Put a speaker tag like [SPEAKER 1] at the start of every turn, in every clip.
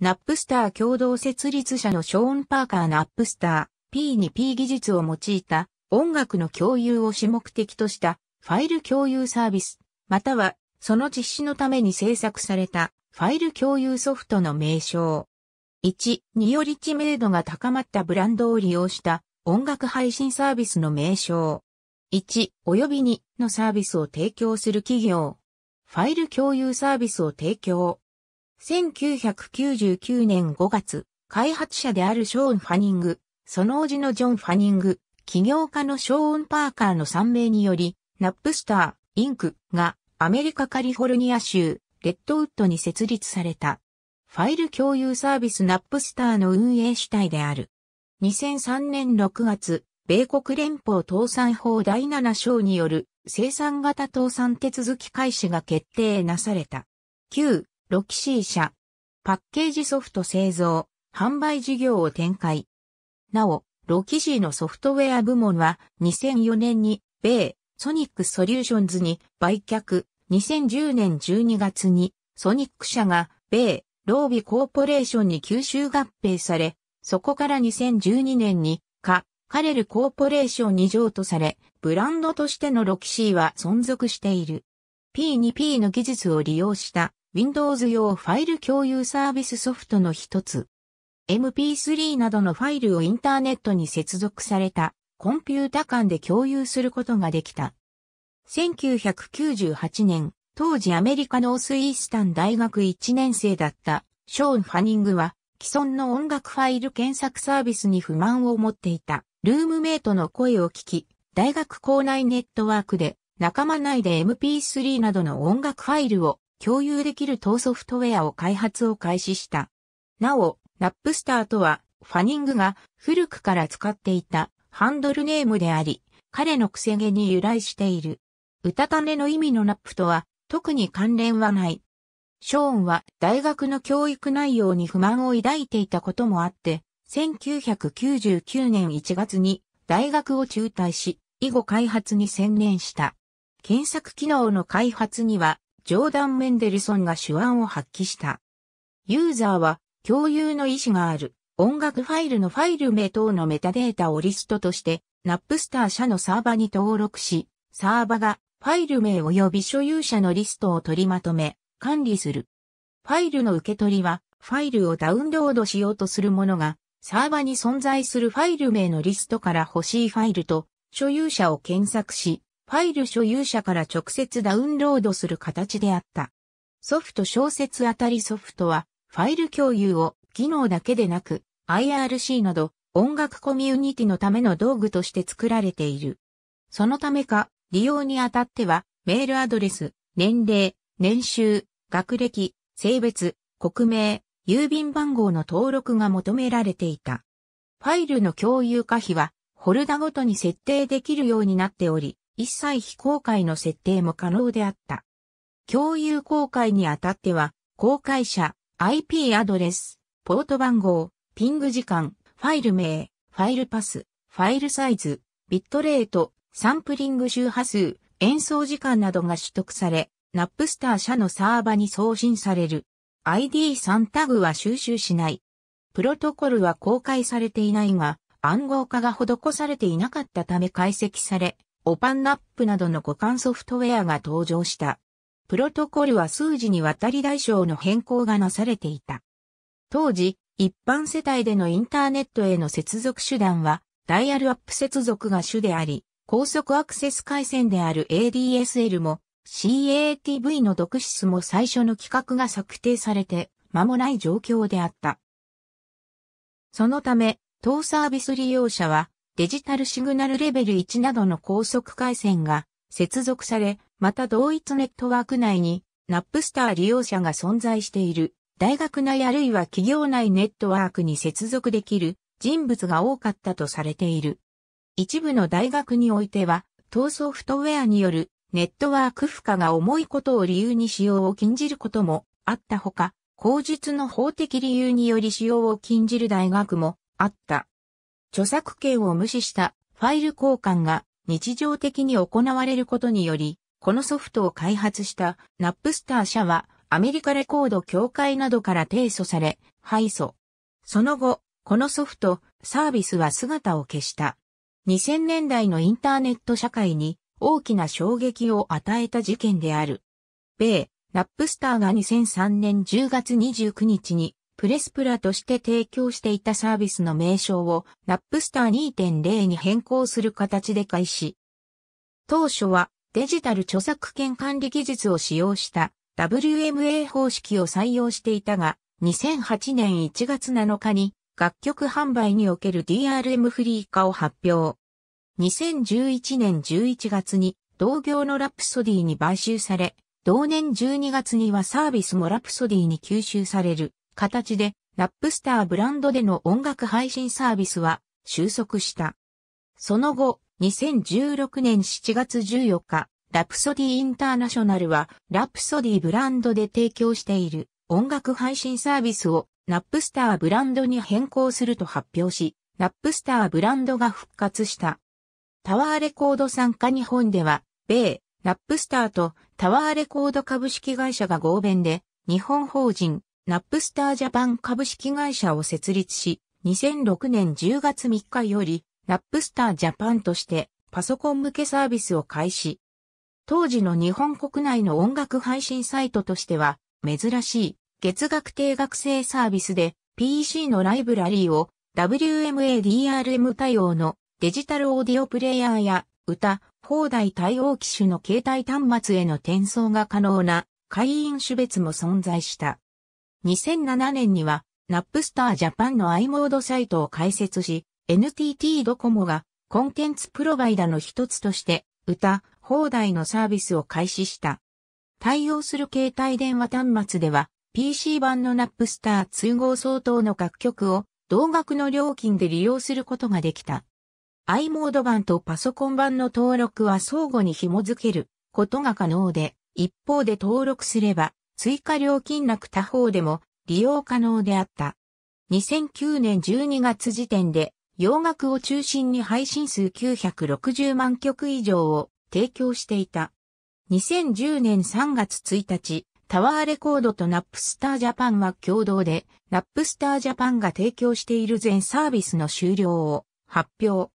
[SPEAKER 1] ナップスター共同設立者のショーン・パーカーナップスター P2P 技術を用いた音楽の共有を主目的としたファイル共有サービス、またはその実施のために制作されたファイル共有ソフトの名称。1により知名度が高まったブランドを利用した音楽配信サービスの名称。1よび2のサービスを提供する企業。ファイル共有サービスを提供。1999年5月、開発者であるショーン・ファニング、その叔父のジョン・ファニング、起業家のショーン・パーカーの3名により、ナップスター、インクがアメリカカリフォルニア州、レッドウッドに設立された。ファイル共有サービスナップスターの運営主体である。2003年6月、米国連邦倒産法第7章による生産型倒産手続き開始が決定なされた。旧ロキシー社、パッケージソフト製造、販売事業を展開。なお、ロキシーのソフトウェア部門は2004年に米ソニックソリューションズに売却、2010年12月にソニック社が米ロービコーポレーションに吸収合併され、そこから2012年にカ・カレルコーポレーションに譲渡され、ブランドとしてのロキシーは存続している。P2P の技術を利用した Windows 用ファイル共有サービスソフトの一つ。MP3 などのファイルをインターネットに接続されたコンピュータ間で共有することができた。1998年、当時アメリカのオスイースタン大学1年生だったショーン・ファニングは既存の音楽ファイル検索サービスに不満を持っていたルームメイトの声を聞き、大学校内ネットワークで仲間内で MP3 などの音楽ファイルを共有できる等ソフトウェアを開発を開始した。なお、ナップスターとは、ファニングが古くから使っていたハンドルネームであり、彼のくせ毛に由来している。うたた寝の意味のナップとは、特に関連はない。ショーンは大学の教育内容に不満を抱いていたこともあって、1999年1月に大学を中退し、以後開発に専念した。検索機能の開発にはジョーダン・メンデルソンが手腕を発揮した。ユーザーは共有の意思がある音楽ファイルのファイル名等のメタデータをリストとして、ナップスター社のサーバに登録し、サーバがファイル名及び所有者のリストを取りまとめ、管理する。ファイルの受け取りは、ファイルをダウンロードしようとするものが、サーバに存在するファイル名のリストから欲しいファイルと所有者を検索し、ファイル所有者から直接ダウンロードする形であった。ソフト小説あたりソフトは、ファイル共有を機能だけでなく、IRC など音楽コミュニティのための道具として作られている。そのためか、利用にあたっては、メールアドレス、年齢、年収、学歴、性別、国名、郵便番号の登録が求められていた。ファイルの共有可否は、ホルダごとに設定できるようになっており、一切非公開の設定も可能であった。共有公開にあたっては、公開者、IP アドレス、ポート番号、ピング時間、ファイル名、ファイルパス、ファイルサイズ、ビットレート、サンプリング周波数、演奏時間などが取得され、ナップスター社のサーバに送信される。ID3 タグは収集しない。プロトコルは公開されていないが、暗号化が施されていなかったため解析され、オパンナップなどの互換ソフトウェアが登場した。プロトコルは数字にわたり大小の変更がなされていた。当時、一般世帯でのインターネットへの接続手段は、ダイヤルアップ接続が主であり、高速アクセス回線である ADSL も CATV の独質も最初の規格が策定されて間もない状況であった。そのため、当サービス利用者はデジタルシグナルレベル1などの高速回線が接続され、また同一ネットワーク内にナップスター利用者が存在している、大学内あるいは企業内ネットワークに接続できる人物が多かったとされている。一部の大学においては、当ソフトウェアによるネットワーク負荷が重いことを理由に使用を禁じることもあったほか、口述の法的理由により使用を禁じる大学もあった。著作権を無視したファイル交換が日常的に行われることにより、このソフトを開発したナップスター社はアメリカレコード協会などから提訴され、敗訴。その後、このソフト、サービスは姿を消した。2000年代のインターネット社会に大きな衝撃を与えた事件である。米、ナップスターが2003年10月29日にプレスプラとして提供していたサービスの名称をナップスター2.0に変更する形で開始。当初はデジタル著作権管理技術を使用した WMA 方式を採用していたが、2008年1月7日に楽曲販売における DRM フリー化を発表。2011年11月に同業のラプソディに買収され、同年12月にはサービスもラプソディに吸収される。形で、ラップスターブランドでの音楽配信サービスは収束した。その後、2016年7月14日、ラプソディインターナショナルは、ラプソディブランドで提供している音楽配信サービスを、ナップスターブランドに変更すると発表し、ナップスターブランドが復活した。タワーレコード参加日本では、米、ナップスターとタワーレコード株式会社が合弁で、日本法人ナップスタージャパン株式会社を設立し、2006年10月3日より、ナップスタージャパンとしてパソコン向けサービスを開始。当時の日本国内の音楽配信サイトとしては、珍しい月額定額制サービスで PC のライブラリーを WMADRM 対応のデジタルオーディオプレイヤーや歌、放題対応機種の携帯端末への転送が可能な会員種別も存在した。2007年には、ナップスタージャパンの i モードサイトを開設し、NTT ドコモがコンテンツプロバイダの一つとして、歌、放題のサービスを開始した。対応する携帯電話端末では、PC 版のナップスター通合相当の楽曲を同額の料金で利用することができた。i モード版とパソコン版の登録は相互に紐付けることが可能で、一方で登録すれば追加料金く他方でも利用可能であった。2009年12月時点で洋楽を中心に配信数960万曲以上を提供していた。2010年3月1日、タワーレコードとナップスタージャパンは共同で、ナップスタージャパンが提供している全サービスの終了を発表。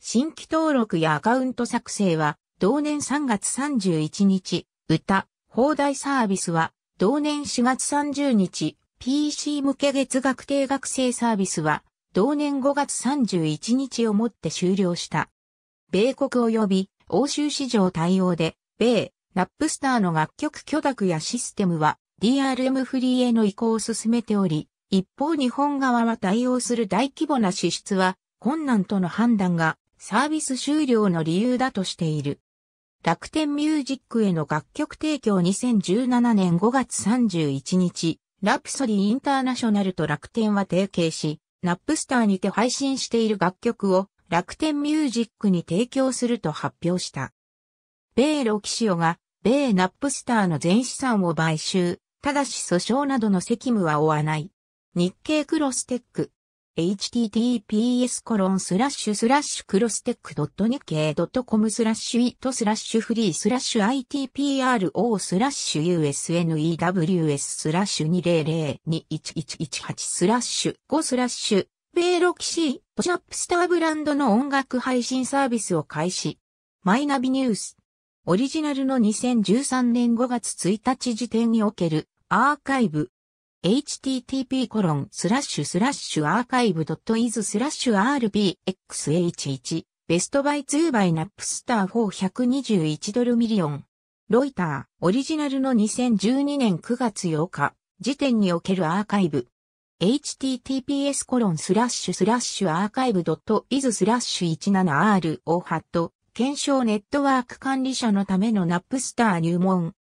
[SPEAKER 1] 新規登録やアカウント作成は、同年3月31日、歌、放題サービスは、同年4月30日、PC 向け月額定額制サービスは、同年5月31日をもって終了した。米国及び欧州市場対応で、米、ナップスターの楽曲許諾やシステムは DRM フリーへの移行を進めており、一方日本側は対応する大規模な支出は困難との判断がサービス終了の理由だとしている。楽天ミュージックへの楽曲提供2017年5月31日、ラプソディインターナショナルと楽天は提携し、ナップスターにて配信している楽曲を楽天ミュージックに提供すると発表した。米ロキシオが、米ナップスターの全資産を買収、ただし訴訟などの責務は負わない。日経クロステック、https コロンスラッシュスラッシュクロステックドット日経ドットコムスラッシュイットスラッシュフリースラッシュ ITPRO スラッシュ USNEWS スラッシュ2002118スラッシュ5スラッシュ米ロキシーポシャップスターブランドの音楽配信サービスを開始マイナビニュースオリジナルの2013年5月1日時点におけるアーカイブ http コロンスラッシュスラッシュアーカイブドットイズスラッシュ RBXH1 ベストバイツーバイナップスター421ドルミリオン。ロイター、オリジナルの2012年9月8日、時点におけるアーカイブ。https コロンスラッシュスラッシュアーカイブドットイズスラッシュ 17r をハット、検証ネットワーク管理者のためのナップスター入門。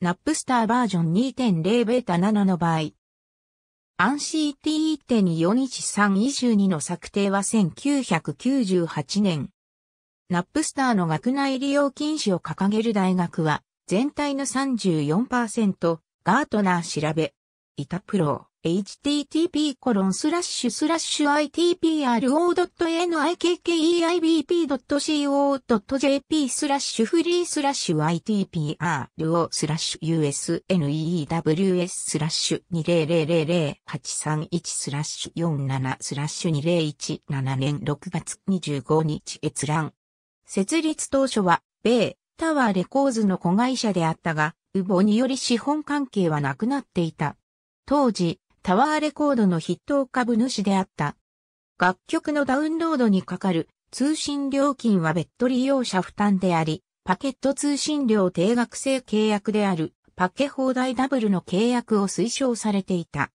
[SPEAKER 1] ナップスターバージョン2.0ベータ7の場合、アンシーティーテに41322の策定は1998年。ナップスターの学内利用禁止を掲げる大学は全体の34%ガートナー調べ、イタプロ http コロンスラッシュスラッシュ itpro.nikkeibp.co.jp スラッシュフリースラッシュ itpro スラッシュ usnews スラッシュ2000831スラッシュ47スラッシュ2017年6月25日閲覧。設立当初は、米、タワーレコーズの子会社であったが、ウボにより資本関係はなくなっていた。当時、タワーレコードの筆頭株主であった。楽曲のダウンロードにかかる通信料金は別途利用者負担であり、パケット通信料定額制契約であるパケ放題ダブルの契約を推奨されていた。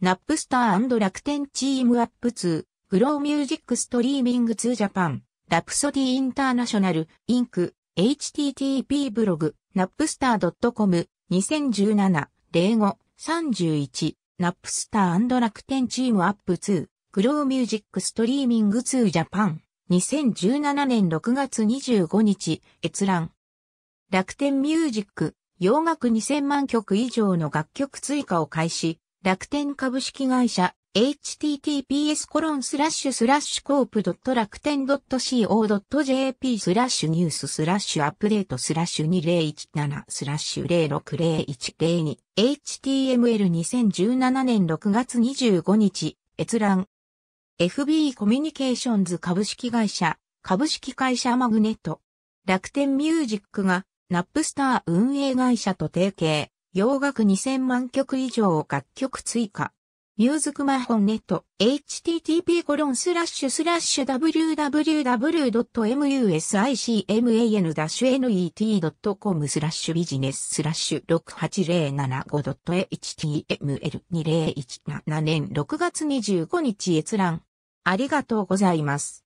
[SPEAKER 1] ナップスター楽天チームアップ2、フローミュージックストリーミング2ジャパン、ラプソディインターナショナル、インク、http ブログ、ナップスター c o m 2017、05、31。ナップスター楽天チームアップ2、グローミュージックストリーミング2ジャパン、2017年6月25日、閲覧。楽天ミュージック、洋楽2000万曲以上の楽曲追加を開始、楽天株式会社 https コロンスラッシュスラッシュコープドット楽天ドット CO.jp スラッシュニューススラッシュアップデートスラッシュ2017スラッシュ060102 html2017 年6月25日閲覧 FB コミュニケーションズ株式会社株式会社マグネット楽天ミュージックがナップスター運営会社と提携洋楽2000万曲以上を楽曲追加ミューズクマホンネット http コロンスラッシュスラッシュ www.musicman-net.com スラッシュビジネススラッシュ 68075.html2017 年6月25日閲覧ありがとうございます。